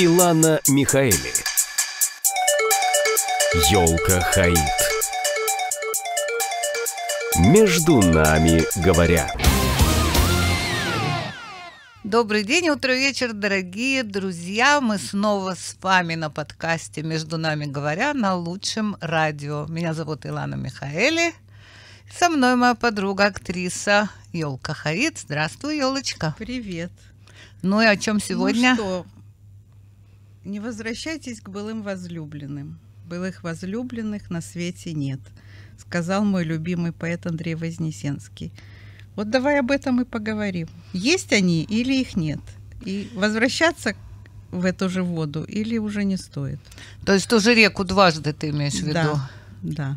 Илана Михаэли. Елка Хаит. Между нами говоря. Добрый день, утро, вечер, дорогие друзья. Мы снова с вами на подкасте «Между нами говоря» на лучшем радио. Меня зовут Илана Михаэли. Со мной моя подруга, актриса Елка Хаид. Здравствуй, Елочка. Привет. Ну и о чем ну сегодня? Ну что, не возвращайтесь к былым возлюбленным. Былых возлюбленных на свете нет, сказал мой любимый поэт Андрей Вознесенский. Вот давай об этом и поговорим. Есть они или их нет? И возвращаться в эту же воду или уже не стоит? То есть ту же реку дважды ты имеешь в виду? Да, да.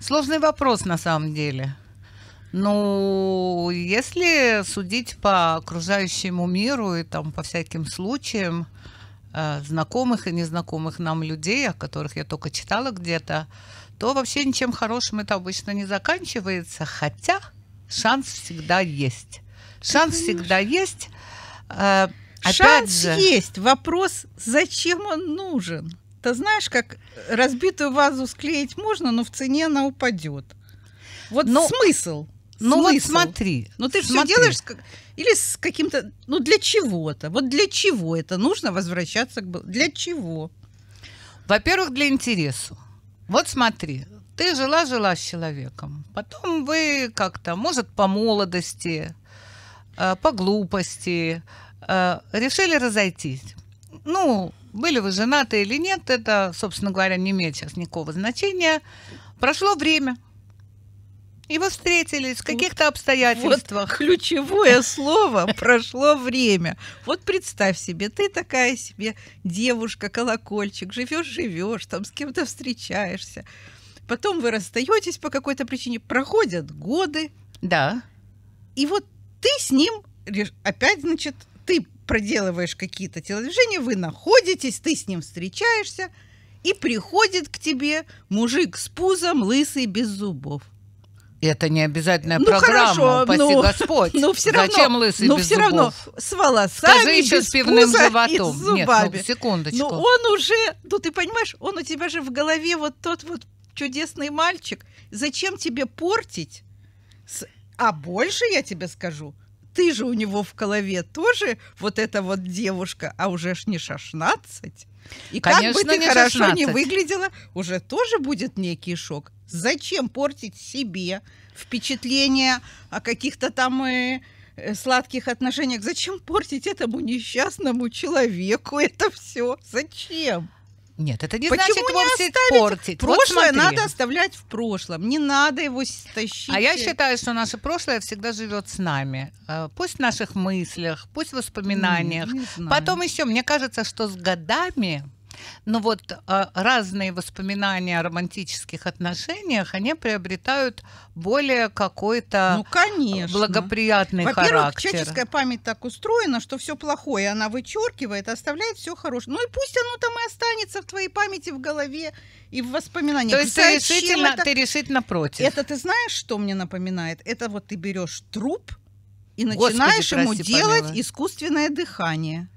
Сложный вопрос на самом деле. Ну, если судить по окружающему миру и там по всяким случаям, Э, знакомых и незнакомых нам людей, о которых я только читала где-то, то вообще ничем хорошим это обычно не заканчивается, хотя шанс всегда есть. Шанс всегда есть. Э, опять шанс же... есть. Вопрос, зачем он нужен? Ты знаешь, как разбитую вазу склеить можно, но в цене она упадет. Вот но... смысл. Ну вот смотри. Ну ты смотри. все делаешь как, или с каким-то, ну для чего-то. Вот для чего это нужно возвращаться к... Для чего? Во-первых, для интереса. Вот смотри, ты жила-жила с человеком. Потом вы как-то, может, по молодости, э, по глупости, э, решили разойтись. Ну, были вы женаты или нет, это, собственно говоря, не имеет сейчас никакого значения. Прошло время, и вы в каких-то обстоятельствах. Вот ключевое слово «прошло время». Вот представь себе, ты такая себе девушка, колокольчик, живешь-живешь, там с кем-то встречаешься. Потом вы расстаетесь по какой-то причине, проходят годы. Да. И вот ты с ним опять, значит, ты проделываешь какие-то телодвижения, вы находитесь, ты с ним встречаешься, и приходит к тебе мужик с пузом, лысый, без зубов. Это не обязательная ну, программа, хорошо, упаси ну, Господь. Ну, все равно, Зачем лысый ну, без все зубов? равно с волосами, Скажи еще с пивным пуза животом. зубами. Нет, ну, секундочку. Ну он уже, ну ты понимаешь, он у тебя же в голове вот тот вот чудесный мальчик. Зачем тебе портить? А больше я тебе скажу, ты же у него в голове тоже вот эта вот девушка, а уже ж не шашнадцать. И Конечно, как бы ты хорошо 16. не выглядела, уже тоже будет некий шок. Зачем портить себе впечатление о каких-то там и э, э, сладких отношениях? Зачем портить этому несчастному человеку это все? Зачем? Нет, это не Почему значит вовсе не оставить? портить. Прошлое вот надо оставлять в прошлом, не надо его стащить. А я считаю, что наше прошлое всегда живет с нами. Э, пусть в наших мыслях, пусть в воспоминаниях. Не, не Потом еще, мне кажется, что с годами но ну вот э, разные воспоминания о романтических отношениях, они приобретают более какой-то ну, конечно. благоприятный Во-первых, характер. Во-первых, человеческая память так устроена, что все плохое она вычеркивает, оставляет все хорошее. Ну и пусть оно там и останется в твоей памяти, в голове и в воспоминаниях. То есть ты решительно, это... ты решительно против. Это ты знаешь, что мне напоминает? Это вот ты берешь труп и начинаешь Господи, ему прости, делать помилуй. искусственное дыхание.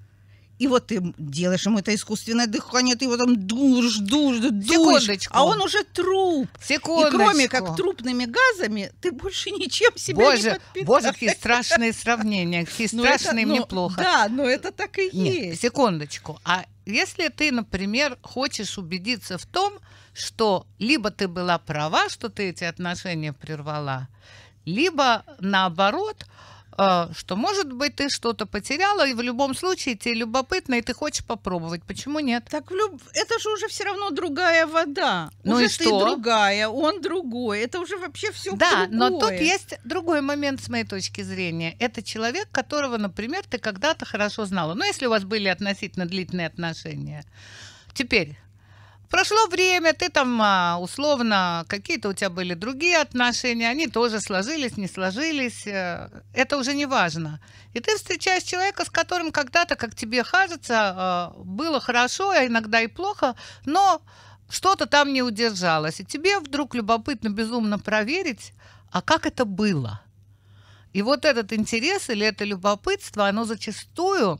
И вот ты делаешь ему это искусственное дыхание, ты его там дуешь, дуешь, дуешь. Секундочку. А он уже труп. Секундочку. И кроме как трупными газами, ты больше ничем себя боже, не подпитаешь. Боже, какие страшные сравнения. Какие ну, страшные, это, но, ну, неплохо. Да, но это так и есть. Секундочку. А если ты, например, хочешь убедиться в том, что либо ты была права, что ты эти отношения прервала, либо наоборот – а, что, может быть, ты что-то потеряла, и в любом случае тебе любопытно, и ты хочешь попробовать. Почему нет? Так в люб... это же уже все равно другая вода. Ну уже и ты что? другая, он другой. Это уже вообще все Да, другое. но тут есть другой момент с моей точки зрения. Это человек, которого, например, ты когда-то хорошо знала. Ну, если у вас были относительно длительные отношения. Теперь Прошло время, ты там а, условно, какие-то у тебя были другие отношения, они тоже сложились, не сложились, э, это уже не важно. И ты встречаешь человека, с которым когда-то, как тебе кажется, а, было хорошо, а иногда и плохо, но что-то там не удержалось. И тебе вдруг любопытно безумно проверить, а как это было? И вот этот интерес или это любопытство, оно зачастую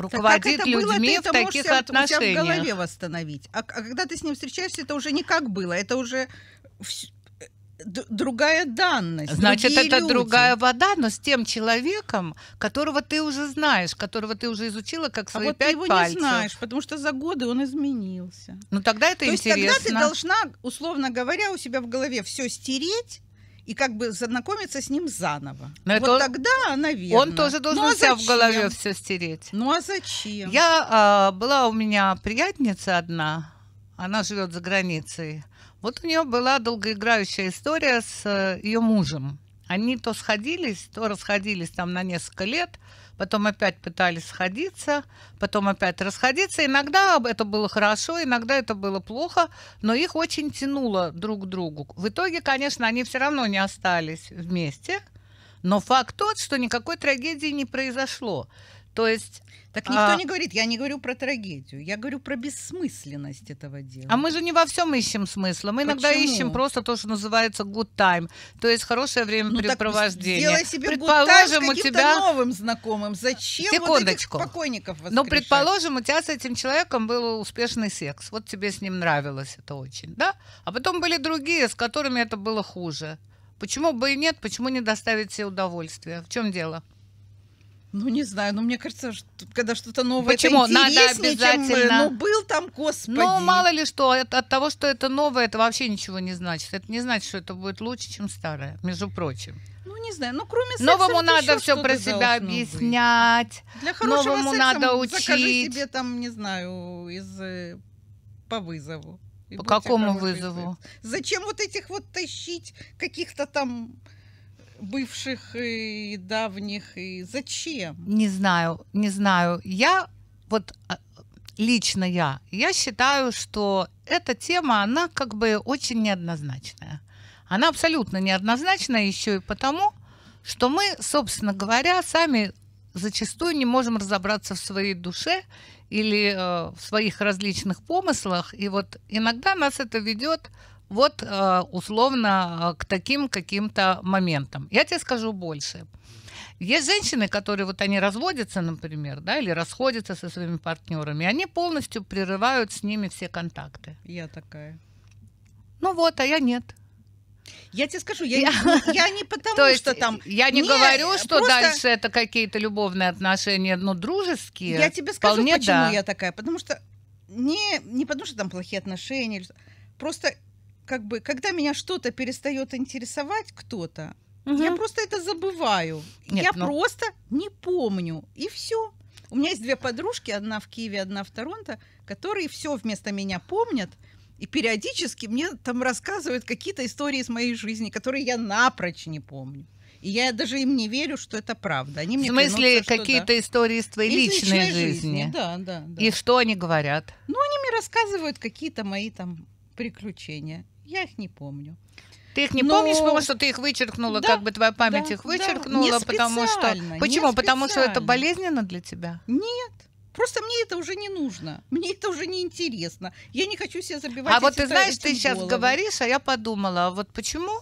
руководит так как это людьми было, ты в это таких можешь отношениях. Себя в голове восстановить. А, а когда ты с ним встречаешься, это уже не как было, это уже э, другая данность. Значит, это люди. другая вода, но с тем человеком, которого ты уже знаешь, которого ты уже изучила как а свои а вот пять ты его пальцев. не знаешь, потому что за годы он изменился. Ну тогда это То интересно. То есть тогда ты должна, условно говоря, у себя в голове все стереть и как бы знакомиться с ним заново. Но вот это он, тогда наверное. Он тоже должен ну, а себя в голове все стереть. Ну а зачем? Я а, была у меня приятница одна, она живет за границей. Вот у нее была долгоиграющая история с э, ее мужем. Они то сходились, то расходились там на несколько лет потом опять пытались сходиться, потом опять расходиться. Иногда это было хорошо, иногда это было плохо, но их очень тянуло друг к другу. В итоге, конечно, они все равно не остались вместе, но факт тот, что никакой трагедии не произошло. То есть так а, никто а... не говорит, я не говорю про трагедию, я говорю про бессмысленность этого дела. А мы же не во всем ищем смысла, мы Почему? иногда ищем просто то, что называется good time, то есть хорошее времяпрепровождение. Ну, так себе предположим, good time с у тебя новым знакомым, зачем Секундочку. вот этих покойников ну, воскрешать? Но предположим, у тебя с этим человеком был успешный секс, вот тебе с ним нравилось это очень, да? А потом были другие, с которыми это было хуже. Почему бы и нет, почему не доставить себе удовольствие? В чем дело? Ну, не знаю, но ну, мне кажется, что, когда что-то новое, Почему? это Надо обязательно. Чем, ну, был там, господи. Ну, мало ли что, от, от того, что это новое, это вообще ничего не значит. Это не значит, что это будет лучше, чем старое, между прочим. Ну, не знаю, ну, кроме секса... Новому надо все про себя объяснять. Быть. Для хорошего Новому секса надо учить. закажи себе там, не знаю, из э, по вызову. По какому вызову? Зачем вот этих вот тащить каких-то там бывших и давних, и зачем? Не знаю, не знаю. Я вот а, лично я, я считаю, что эта тема, она как бы очень неоднозначная. Она абсолютно неоднозначная еще и потому, что мы, собственно говоря, сами зачастую не можем разобраться в своей душе или э, в своих различных помыслах. И вот иногда нас это ведет вот э, условно э, к таким каким-то моментам. Я тебе скажу больше. Есть женщины, которые вот они разводятся, например, да, или расходятся со своими партнерами, они полностью прерывают с ними все контакты. Я такая. Ну вот, а я нет. Я тебе скажу, я, я... Не, потому, То есть, что там... Я не, говорю, что просто... дальше это какие-то любовные отношения, но дружеские. Я тебе скажу, почему да. я такая. Потому что... Не, не потому, что там плохие отношения. Просто как бы, когда меня что-то перестает интересовать кто-то, угу. я просто это забываю. Нет, я но... Ну. просто не помню. И все. У меня есть две подружки, одна в Киеве, одна в Торонто, которые все вместо меня помнят. И периодически мне там рассказывают какие-то истории из моей жизни, которые я напрочь не помню. И я даже им не верю, что это правда. Они мне в смысле, какие-то да. истории из твоей из личной, личной жизни. жизни. Да, да, да. И что они говорят? Ну, они мне рассказывают какие-то мои там приключения. Я их не помню. Ты их не Но... помнишь, потому что ты их вычеркнула, да, как бы твоя память да, их вычеркнула, да. потому что почему? Потому что это болезненно для тебя? Нет. Просто мне это уже не нужно, мне это уже не интересно. Я не хочу себя забивать. А вот ты знаешь, ты сейчас говоришь, а я подумала, а вот почему?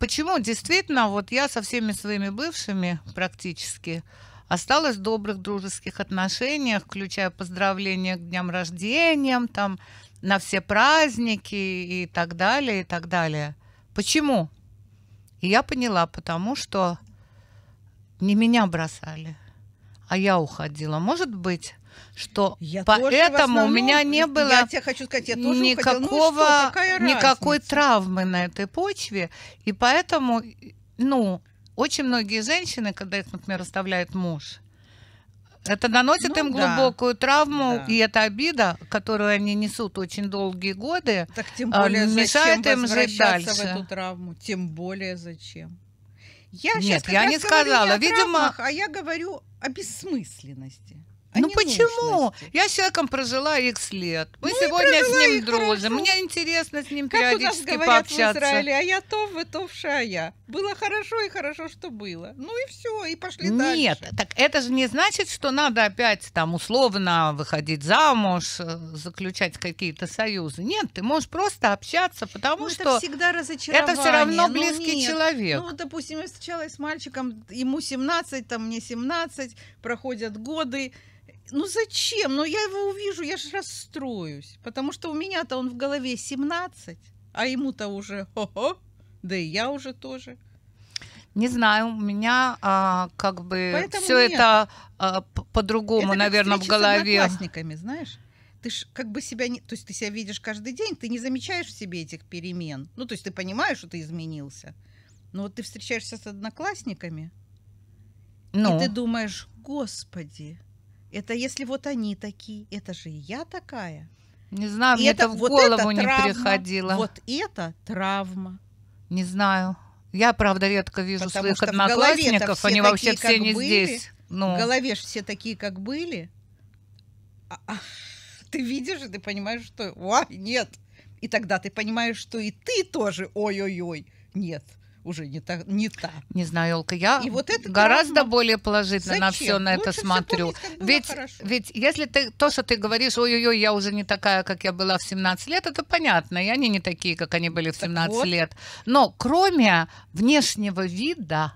Почему действительно вот я со всеми своими бывшими практически осталась в добрых дружеских отношениях, включая поздравления к дням рождения, там на все праздники и так далее, и так далее. Почему? И я поняла, потому что не меня бросали, а я уходила. Может быть, что я поэтому у меня не было я тебе хочу сказать, я тоже никакого, ну, что, никакой травмы на этой почве. И поэтому, ну, очень многие женщины, когда их, например, оставляет муж, это наносит ну, им глубокую да. травму, да. и эта обида, которую они несут очень долгие годы, так тем а, более, мешает зачем им жить дальше. в эту травму? Тем более зачем? Я Нет, я не сказала. Видимо, травмах, а я говорю о бессмысленности. А ну почему? Я с человеком прожила X лет. Мы ну, сегодня с ним дружим. Ну. Мне интересно с ним как периодически у нас пообщаться. В Израиле, а я то, вы то, вша я. Было хорошо и хорошо, что было. Ну и все, и пошли Нет, дальше. Нет, так это же не значит, что надо опять там условно выходить замуж, э, заключать какие-то союзы. Нет, ты можешь просто общаться, потому ну, что это всегда разочарование. Это все равно близкий ну, человек. Ну, допустим, я встречалась с мальчиком, ему 17, там мне 17, проходят годы ну зачем? Ну я его увижу, я же расстроюсь. Потому что у меня-то он в голове 17, а ему-то уже хо-хо, да и я уже тоже. Не знаю, у меня а, как бы все это а, по-другому, наверное, в голове. С одноклассниками, знаешь? Ты ж как бы себя не... То есть ты себя видишь каждый день, ты не замечаешь в себе этих перемен. Ну, то есть ты понимаешь, что ты изменился. Но вот ты встречаешься с одноклассниками, ну. и ты думаешь, господи, это если вот они такие, это же и я такая. Не знаю, мне это, это в вот голову это не травма, приходило. Вот это травма. Не знаю. Я, правда, редко вижу Потому своих одноклассников, они вообще все не были, здесь. Ну. В голове же все такие, как были. А, а, ты видишь, и ты понимаешь, что... Ой, нет! И тогда ты понимаешь, что и ты тоже ой-ой-ой. Нет уже не та. Не, та. не знаю, елка я и вот это гораздо травма. более положительно Зачем? на все на Лучше это смотрю. Помнить, ведь, хорошо. ведь если ты то, что ты говоришь, ой-ой-ой, я уже не такая, как я была в 17 лет, это понятно, и они не такие, как они были в 17 так вот. лет. Но кроме внешнего вида,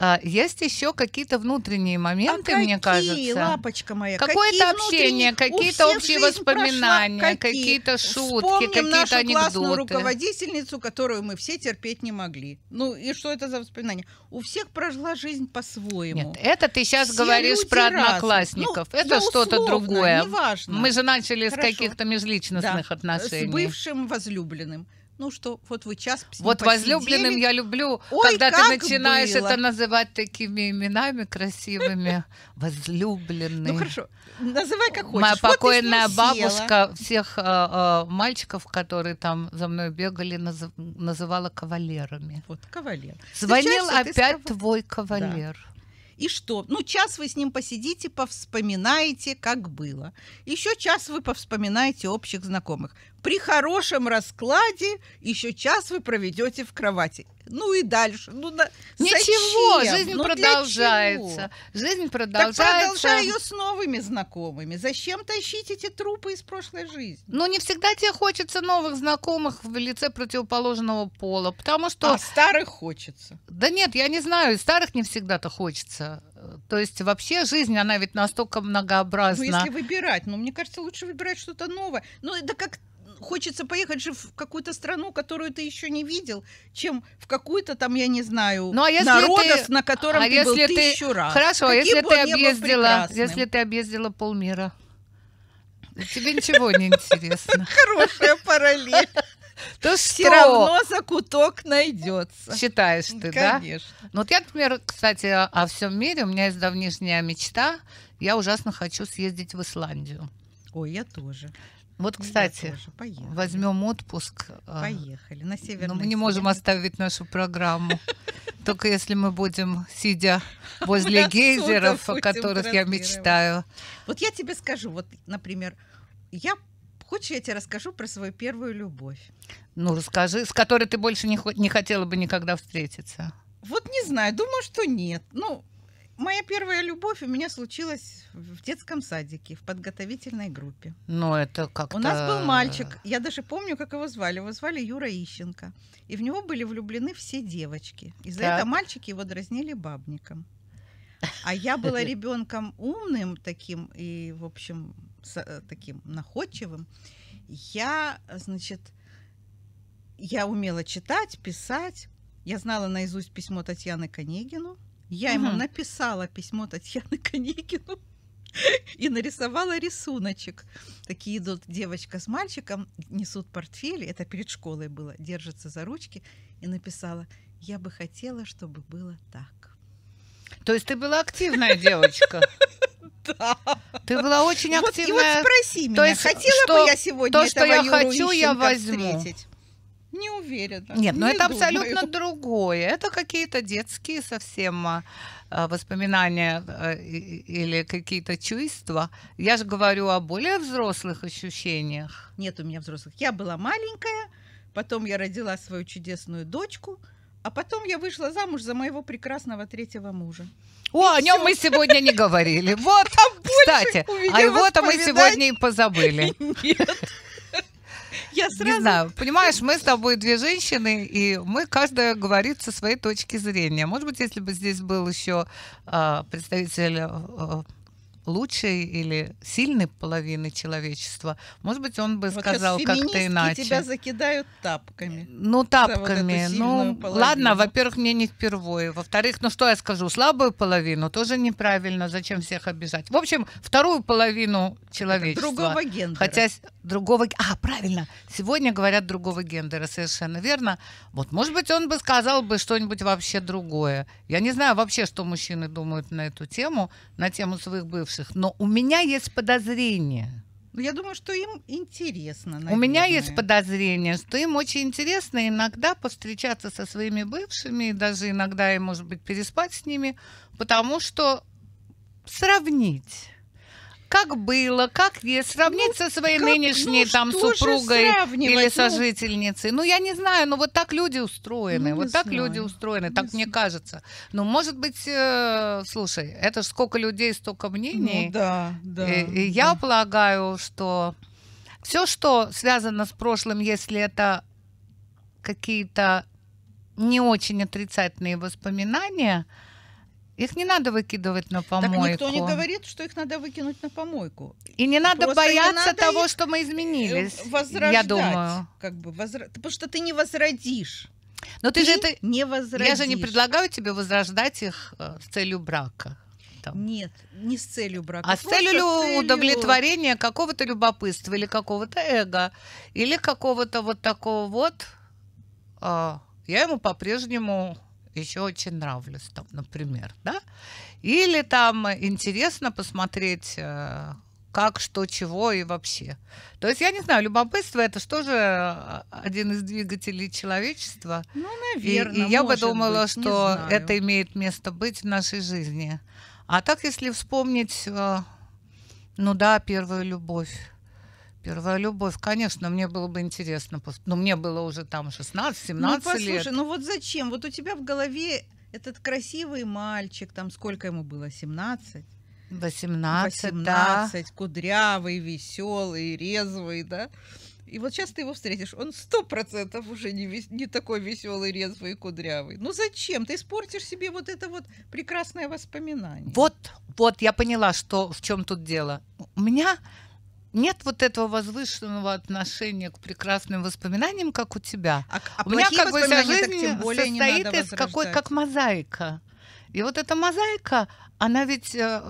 а, есть еще какие-то внутренние моменты, а какие, мне кажется. лапочка моя? Какое-то общение, какие-то общие воспоминания, какие-то какие шутки, какие-то анекдоты. классную руководительницу, которую мы все терпеть не могли. Ну и что это за воспоминания? У всех прожила жизнь по-своему. Нет, это ты сейчас все говоришь про ну, одноклассников. Ну, это что-то другое. Неважно. Мы же начали Хорошо. с каких-то межличностных да. отношений. С бывшим возлюбленным ну что вот вы час Вот посидели. возлюбленным я люблю, Ой, когда ты начинаешь было. это называть такими именами красивыми. Возлюбленный. Ну хорошо, называй как хочешь. Моя покойная вот бабушка всех э, э, мальчиков, которые там за мной бегали, назыв, называла кавалерами. Вот, кавалер. Звонил Встречаешься опять кав... твой кавалер. Да. И что? Ну, час вы с ним посидите, повспоминаете, как было. Еще час вы повспоминаете общих знакомых. При хорошем раскладе еще час вы проведете в кровати. Ну и дальше. Ну, на... Ничего, Зачем? жизнь ну, продолжается. Жизнь продолжается. Так продолжай ее с новыми знакомыми. Зачем тащить эти трупы из прошлой жизни? Ну, не всегда тебе хочется новых знакомых в лице противоположного пола, потому что... А старых хочется. Да нет, я не знаю, старых не всегда-то хочется. То есть вообще жизнь, она ведь настолько многообразна. Ну, если выбирать, ну, мне кажется, лучше выбирать что-то новое. Ну, это как хочется поехать же в какую-то страну, которую ты еще не видел, чем в какую-то там, я не знаю, ну, а если ты... на котором а ты был ты... тысячу раз. Хорошо, а Каким если ты объездила, если ты объездила полмира, тебе ничего не интересно. Хорошая параллель. То все что? равно закуток найдется. Считаешь ты, Конечно. да? Конечно. Ну вот я, например, кстати, о, о всем мире. У меня есть давнишняя мечта. Я ужасно хочу съездить в Исландию. Ой, я тоже. Вот, ну, кстати, возьмем отпуск. А, Поехали на северный. Но мы не север. можем оставить нашу программу. Только если мы будем, сидя возле гейзеров, о которых я мечтаю. Вот я тебе скажу, вот, например, я Хочешь, я тебе расскажу про свою первую любовь? Ну, расскажи, с которой ты больше не, не хотела бы никогда встретиться. Вот не знаю, думаю, что нет. Ну, моя первая любовь у меня случилась в детском садике, в подготовительной группе. Но это как-то... У нас был мальчик, я даже помню, как его звали. Его звали Юра Ищенко. И в него были влюблены все девочки. И за так. это мальчики его дразнили бабником. А я была ребенком умным таким и, в общем, э, таким находчивым. Я, значит, я умела читать, писать. Я знала наизусть письмо Татьяны Конегину – я угу. ему написала письмо Татьяны Коникину и нарисовала рисуночек. Такие идут девочка с мальчиком, несут портфели, это перед школой было, держатся за ручки, и написала, я бы хотела, чтобы было так. То есть ты была активная девочка? Да. Ты была очень активная. Вот, и вот спроси меня, То есть, хотела что, бы я сегодня то, что я хочу, я возьму. встретить? Не уверена. Нет, но ну, не это думаю. абсолютно другое. Это какие-то детские совсем а, а, воспоминания а, или какие-то чувства. Я же говорю о более взрослых ощущениях. Нет у меня взрослых. Я была маленькая, потом я родила свою чудесную дочку, а потом я вышла замуж за моего прекрасного третьего мужа. О, и о нем все. мы сегодня не говорили. Вот, а кстати, а его-то мы сегодня и позабыли. Нет. Я сразу... Не знаю. Понимаешь, мы с тобой две женщины, и мы каждая говорит со своей точки зрения. Может быть, если бы здесь был еще э, а, представитель э, лучшей или сильной половины человечества, может быть, он бы вот сказал как-то иначе. тебя закидают тапками. Ну, тапками. Вот ну, половину. ладно, во-первых, мне не впервые. Во-вторых, ну что я скажу, слабую половину тоже неправильно, зачем всех обижать. В общем, вторую половину человечества. Другого гендера. Хотя другого... А, правильно, сегодня говорят другого гендера, совершенно верно. Вот, может быть, он бы сказал бы что-нибудь вообще другое. Я не знаю вообще, что мужчины думают на эту тему, на тему своих бывших наших, но у меня есть подозрение. Ну, я думаю, что им интересно. Наверное. У меня есть подозрение, что им очень интересно иногда повстречаться со своими бывшими, даже иногда, и может быть, переспать с ними, потому что сравнить как было, как есть, сравнить ну, со своей как, нынешней ну, там супругой или ну, сожительницей. Ну, я не знаю, но ну, вот так люди устроены, ну, вот так знаю. люди устроены, не так не мне кажется. Ну, может быть, э, слушай, это ж сколько людей, столько ну мнений. Ну, да, да. И, э, и я полагаю, что все, что связано с прошлым, если это какие-то не очень отрицательные воспоминания – их не надо выкидывать на помойку. Так никто не говорит, что их надо выкинуть на помойку. И не надо Просто бояться не надо того, что мы э, изменились. Возрождать, я думаю. Как бы, возра... Потому что ты не возродишь. Но ты, ты же это не возродишь. Я же не предлагаю тебе возрождать их э, с целью брака. Там. Нет, не с целью брака. А с целью, целью удовлетворения какого-то любопытства или какого-то эго, или какого-то вот такого вот. А, я ему по-прежнему еще очень нравлюсь, там, например, да? Или там интересно посмотреть э, как, что, чего и вообще. То есть, я не знаю, любопытство это что же э, один из двигателей человечества. Ну, наверное. И, и я бы думала, быть, что это имеет место быть в нашей жизни. А так, если вспомнить, э, ну да, первую любовь. Первая любовь, конечно, мне было бы интересно. Но ну, мне было уже там 16-17 ну, послушай, лет. Слушай, ну вот зачем? Вот у тебя в голове этот красивый мальчик, там сколько ему было, 17? 18, 18 да. кудрявый, веселый, резвый, да? И вот сейчас ты его встретишь, он сто процентов уже не, не такой веселый, резвый и кудрявый. Ну зачем? Ты испортишь себе вот это вот прекрасное воспоминание. Вот, вот, я поняла, что в чем тут дело. У меня нет вот этого возвышенного отношения к прекрасным воспоминаниям, как у тебя. А, а у меня как бы вся жизнь так, более состоит из какой как мозаика. И вот эта мозаика, она ведь э,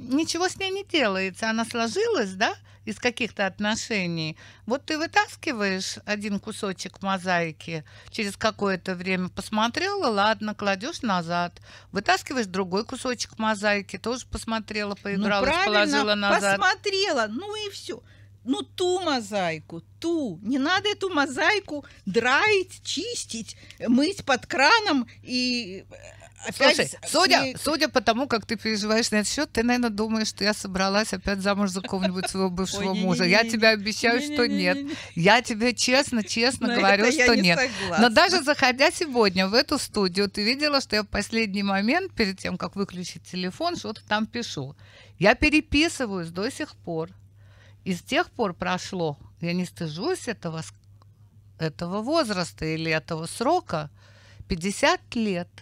ничего с ней не делается. Она сложилась, да, из каких-то отношений. Вот ты вытаскиваешь один кусочек мозаики, через какое-то время посмотрела, ладно, кладешь назад. Вытаскиваешь другой кусочек мозаики, тоже посмотрела, поиграла, ну, положила назад. Посмотрела, ну и все. Ну, ту мозаику, ту. Не надо эту мозаику драить, чистить, мыть под краном и э, опять... Слушай, судя, и... судя по тому, как ты переживаешь на этот счет, ты, наверное, думаешь, что я собралась опять замуж за кого-нибудь своего бывшего Ой, мужа. Не, не, не, я тебе обещаю, что нет. Я тебе честно, честно Но говорю, что не нет. Согласна. Но даже заходя сегодня в эту студию, ты видела, что я в последний момент, перед тем, как выключить телефон, что-то там пишу. Я переписываюсь до сих пор. И с тех пор прошло. Я не стыжусь этого, этого возраста или этого срока. 50 лет –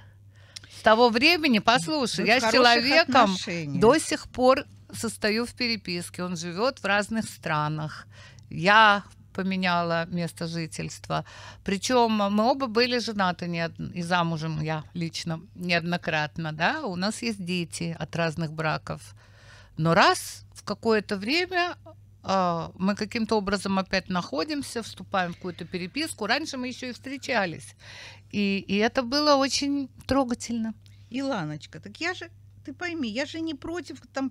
с того времени, послушай, Вы я с человеком отношениях. до сих пор состою в переписке. Он живет в разных странах. Я поменяла место жительства. Причем мы оба были женаты не и замужем я лично неоднократно, да. У нас есть дети от разных браков. Но раз в какое-то время а, мы каким-то образом опять находимся, вступаем в какую-то переписку. Раньше мы еще и встречались. И, и это было очень трогательно. Иланочка, так я же, ты пойми, я же не против там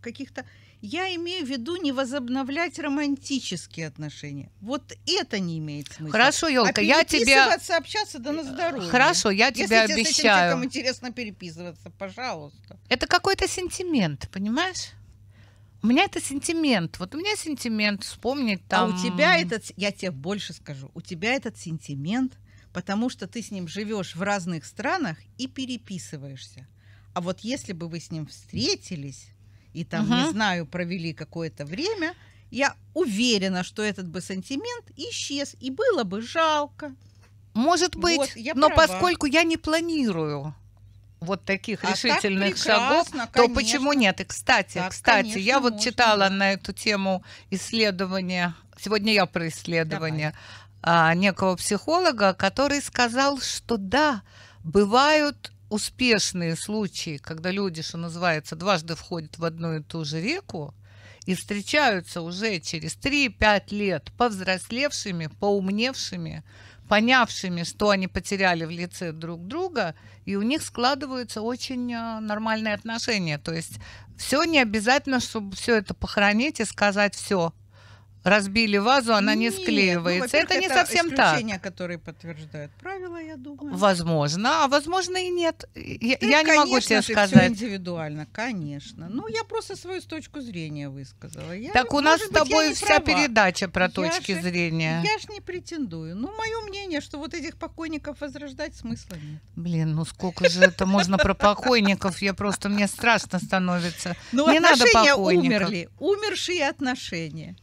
каких-то... Я имею в виду не возобновлять романтические отношения. Вот это не имеет смысла. Хорошо, Елка, а я тебе... общаться, да на здоровье. Хорошо, я тебе Если обещаю. Если тебе с этим интересно переписываться, пожалуйста. Это какой-то сентимент, понимаешь? у меня это сентимент. Вот у меня сентимент вспомнить там. А у тебя этот, я тебе больше скажу, у тебя этот сентимент, потому что ты с ним живешь в разных странах и переписываешься. А вот если бы вы с ним встретились и там, угу. не знаю, провели какое-то время, я уверена, что этот бы сантимент исчез и было бы жалко. Может быть, вот, я но права. поскольку я не планирую вот таких а решительных так шагов, конечно. то почему нет? И кстати, так, кстати, конечно, я вот можно. читала на эту тему исследование. Сегодня я про исследование Давай. А, некого психолога, который сказал, что да, бывают успешные случаи, когда люди, что называется, дважды входят в одну и ту же реку, и встречаются уже через 3-5 лет повзрослевшими, поумневшими, понявшими, что они потеряли в лице друг друга, и у них складываются очень э, нормальные отношения. То есть все не обязательно, чтобы все это похоронить и сказать все, разбили вазу, она Нет, не ну, склеивается. Ну, это не совсем так. исключения, которые подтверждают правила, я думаю. Возможно, а возможно и нет. Я, да, я не могу тебе сказать. Все индивидуально, конечно. Ну, я просто свою точку зрения высказала. Я, так у нас с тобой вся права. передача про я точки же, зрения. Я ж не претендую. Ну, мое мнение, что вот этих покойников возрождать смысла нет. Блин, ну сколько же это можно про покойников? Я просто, мне страшно становится. Ну, не надо покойников. умерли. Умершие отношения.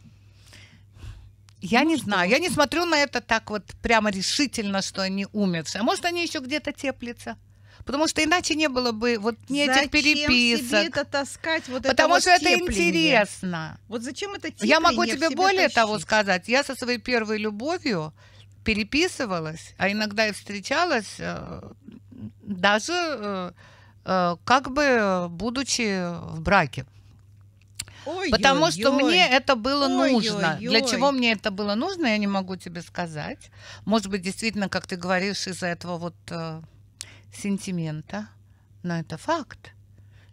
Я ну, не что? знаю, я не смотрю на это так вот прямо решительно, что они умершие. А может, они еще где-то теплятся? Потому что иначе не было бы вот не зачем этих переписок. Себе это таскать, вот Потому это что вот это интересно. Вот зачем это тепление? Я могу тебе более тащить? того сказать. Я со своей первой любовью переписывалась, а иногда и встречалась, э, даже э, э, как бы будучи в браке. Ой, потому ой, что ой. мне это было ой, нужно. Ой, ой. Для чего мне это было нужно, я не могу тебе сказать. Может быть, действительно, как ты говоришь, из-за этого вот э, сентимента. Но это факт.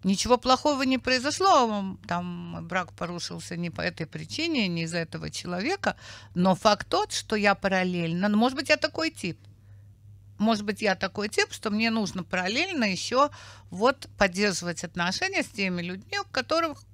Ничего плохого не произошло, там брак порушился не по этой причине, не из-за этого человека, но факт тот, что я параллельно, ну, может быть, я такой тип, может быть, я такой тип, что мне нужно параллельно еще вот поддерживать отношения с теми людьми, у которых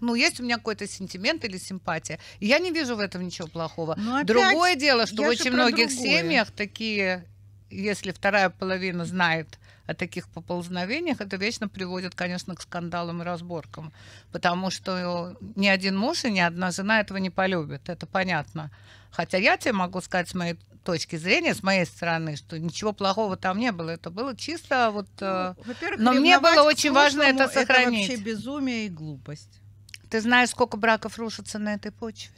ну, есть у меня какой-то сентимент или симпатия. И я не вижу в этом ничего плохого. Но ну, опять, другое дело, что в очень многих другое. семьях такие, если вторая половина знает о таких поползновениях, это вечно приводит, конечно, к скандалам и разборкам. Потому что ни один муж и ни одна жена этого не полюбит, это понятно. Хотя я тебе могу сказать с моей точки зрения, с моей стороны, что ничего плохого там не было. Это было чисто вот... Ну, э, но мне было очень важно это сохранить. Это вообще безумие и глупость. Ты знаешь, сколько браков рушится на этой почве?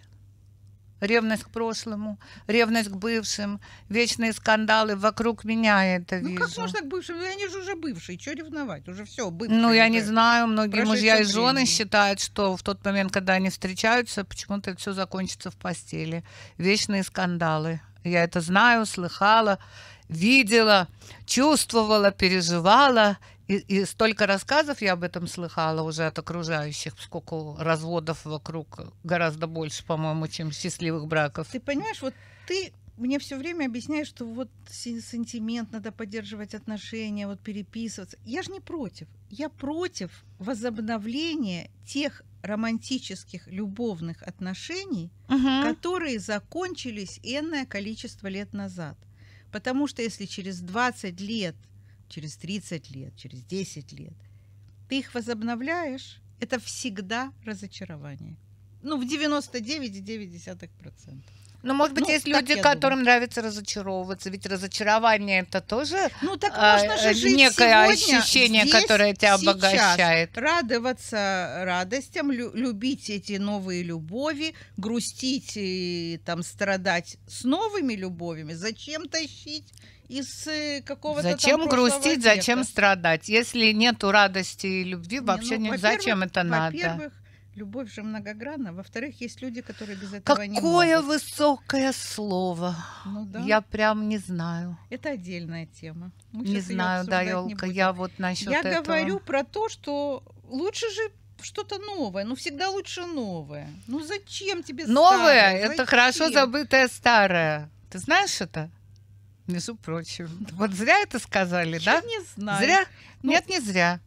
Ревность к прошлому, ревность к бывшим, вечные скандалы вокруг меня это ну, вижу. Ну как можно к бывшим? Ну, они же уже бывшие, что ревновать? Уже все, бывшие. Ну я не знаю, многие мужья и жены времени. считают, что в тот момент, когда они встречаются, почему-то это все закончится в постели. Вечные скандалы. Я это знаю, слыхала видела, чувствовала, переживала. И, и столько рассказов я об этом слыхала уже от окружающих, сколько разводов вокруг гораздо больше, по-моему, чем счастливых браков. Ты понимаешь, вот ты мне все время объясняешь, что вот сентимент, надо поддерживать отношения, вот переписываться. Я же не против. Я против возобновления тех романтических любовных отношений, угу. которые закончились энное количество лет назад. Потому что если через 20 лет, через 30 лет, через 10 лет ты их возобновляешь, это всегда разочарование. Ну, в 99,9%. Ну, может быть, ну, есть люди, которым думаю. нравится разочаровываться, ведь разочарование это тоже ну, так а, можно же э, жить некое ощущение, здесь, которое тебя обогащает. Радоваться радостям, лю- любить эти новые любови, грустить и там страдать с новыми любовями. Зачем тащить? из э, какого-то Зачем грустить, века. зачем страдать? Если нету радости и любви, не, вообще ну, нет, зачем это надо? Во-первых, Любовь же многогранна. Во-вторых, есть люди, которые без этого Какое не могут. Какое высокое слово. Ну, да. Я прям не знаю. Это отдельная тема. Мы не знаю, да, Ёлка, я вот насчет я этого. Я говорю про то, что лучше же что-то новое, но ну, всегда лучше новое. Ну зачем тебе новое? Старое? Это хорошо забытое старое. Ты знаешь это? Между прочим. Вот зря это сказали, Я да? Не знаю. Зря? Ну, Нет, не зря.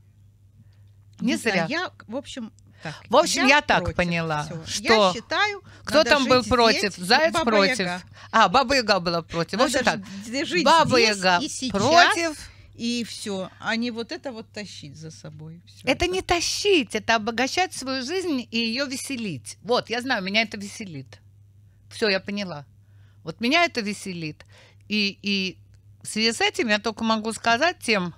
Не, не зря. Знаю. Я, в общем, так. В общем, я, я так поняла, всего. что я считаю, кто там был здесь, против, Заяц Баба против. Яга. А, Баба Яга была против. Надо в общем так, жить Баба Яга и сейчас. против и все, а не вот это вот тащить за собой. это, это не тащить, это обогащать свою жизнь и ее веселить. Вот, я знаю, меня это веселит. Все, я поняла. Вот меня это веселит. И, и в связи с этим я только могу сказать тем,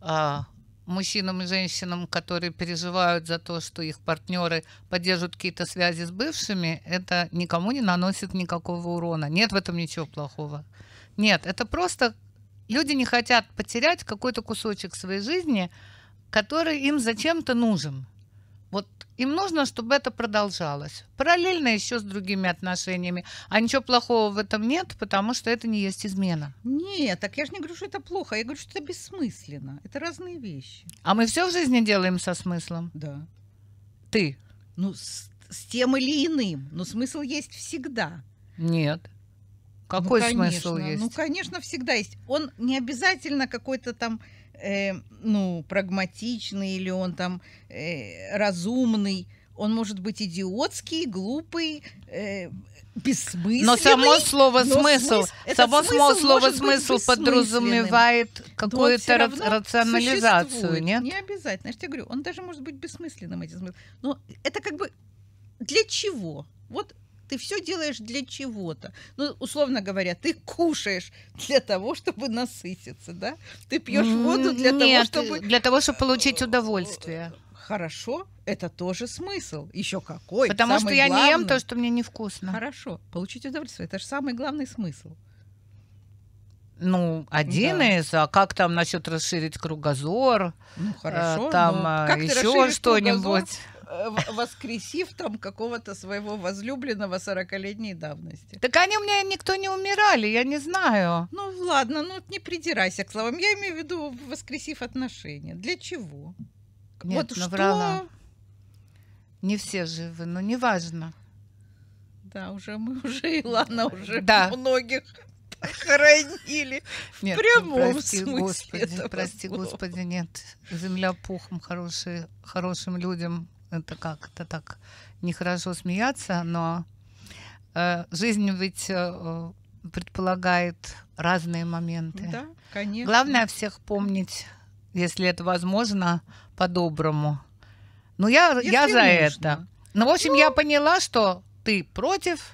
а, мужчинам и женщинам, которые переживают за то, что их партнеры поддерживают какие-то связи с бывшими, это никому не наносит никакого урона. Нет в этом ничего плохого. Нет, это просто люди не хотят потерять какой-то кусочек своей жизни, который им зачем-то нужен. Вот им нужно, чтобы это продолжалось. Параллельно еще с другими отношениями. А ничего плохого в этом нет, потому что это не есть измена. Нет, так я же не говорю, что это плохо. А я говорю, что это бессмысленно. Это разные вещи. А мы все в жизни делаем со смыслом? Да. Ты? Ну, с, с тем или иным. Но смысл есть всегда. Нет. Ну, Какой ну, конечно, смысл есть? Ну, конечно, всегда есть. Он не обязательно какой-то там э, ну, прагматичный или он там э, разумный. Он может быть идиотский, глупый, э, бессмысленный. Но само слово но смысл, смысл само смысл, слово смысл подразумевает какую-то ра- рационализацию, нет? Не обязательно. Я же тебе говорю, он даже может быть бессмысленным эти смыслы. Но это как бы для чего? Вот ты все делаешь для чего-то. Ну, условно говоря, ты кушаешь для того, чтобы насытиться, да? Ты пьешь воду для Нет, того, чтобы... для того, чтобы э, получить э, удовольствие. Э, хорошо, это тоже смысл. Еще какой? Потому самый что я главный. не ем то, что мне невкусно. Хорошо, получить удовольствие. Это же самый главный смысл. Ну, один да. из, а как там насчет расширить кругозор, ну, хорошо, там но... А, как еще что-нибудь. Э, воскресив там какого-то своего возлюбленного 40-летней давности. Так они у меня никто не умирали, я не знаю. Ну ладно, ну не придирайся к словам. Я имею в виду воскресив отношения. Для чего? Нет, вот ну, что... Не все живы, но ну, неважно. Да, уже мы уже, и ладно, уже да. многих хоронили в нет, прямом прости, смысле Господи, этого прости, слова. Господи, нет. Земля пухом хорошие, хорошим людям это как, это так нехорошо смеяться, но э, жизнь ведь э, предполагает разные моменты. Да, конечно. Главное всех помнить, если это возможно, по-доброму. Ну, я, я за нужно. это. Ну, в общем, ну, я поняла, что ты против.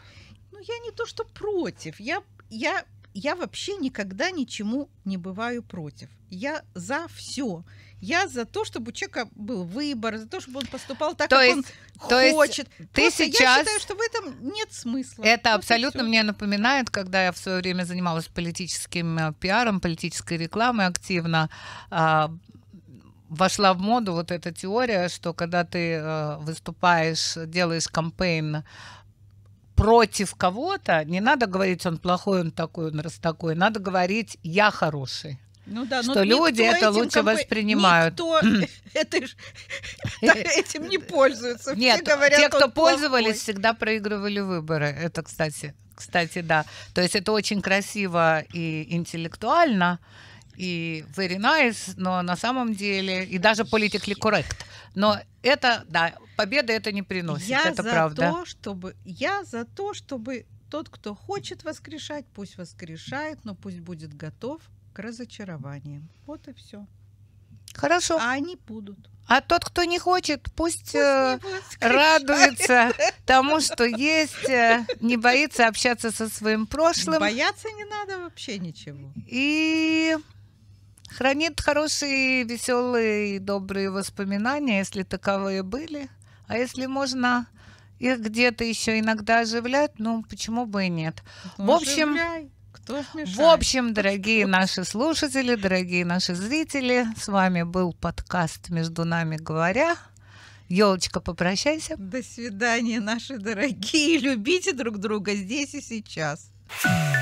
Ну, я не то, что против. Я, я я вообще никогда ничему не бываю против. Я за все. Я за то, чтобы у человека был выбор, за то, чтобы он поступал так, то как есть, он то хочет. Есть ты сейчас... Я считаю, что в этом нет смысла. Это Просто абсолютно все. мне напоминает, когда я в свое время занималась политическим э, пиаром, политической рекламой активно а, вошла в моду вот эта теория, что когда ты э, выступаешь, делаешь кампейн против кого-то, не надо говорить, он плохой, он такой, он раз такой, надо говорить, я хороший. Ну да, ну что люди это лучше компа... воспринимают. Никто это, этим не пользуется. Нет, говорят, те, кто пользовались, плохой. всегда проигрывали выборы. Это, кстати, кстати, да. То есть это очень красиво и интеллектуально, и very nice, но на самом деле, и даже politically correct. Но это, да, победа это не приносит, я это за правда. То, чтобы, я за то, чтобы тот, кто хочет воскрешать, пусть воскрешает, но пусть будет готов к разочарованиям. Вот и все. Хорошо. А они будут. А тот, кто не хочет, пусть, пусть э, радуется тому, что есть, э, не боится общаться со своим прошлым. Бояться не надо вообще ничего. И Хранит хорошие, веселые добрые воспоминания, если таковые были. А если можно их где-то еще иногда оживлять, ну почему бы и нет. Кто в общем, кто в общем, дорогие наши слушатели, дорогие наши зрители, с вами был подкаст «Между нами говоря». Елочка, попрощайся. До свидания, наши дорогие. Любите друг друга здесь и сейчас. thank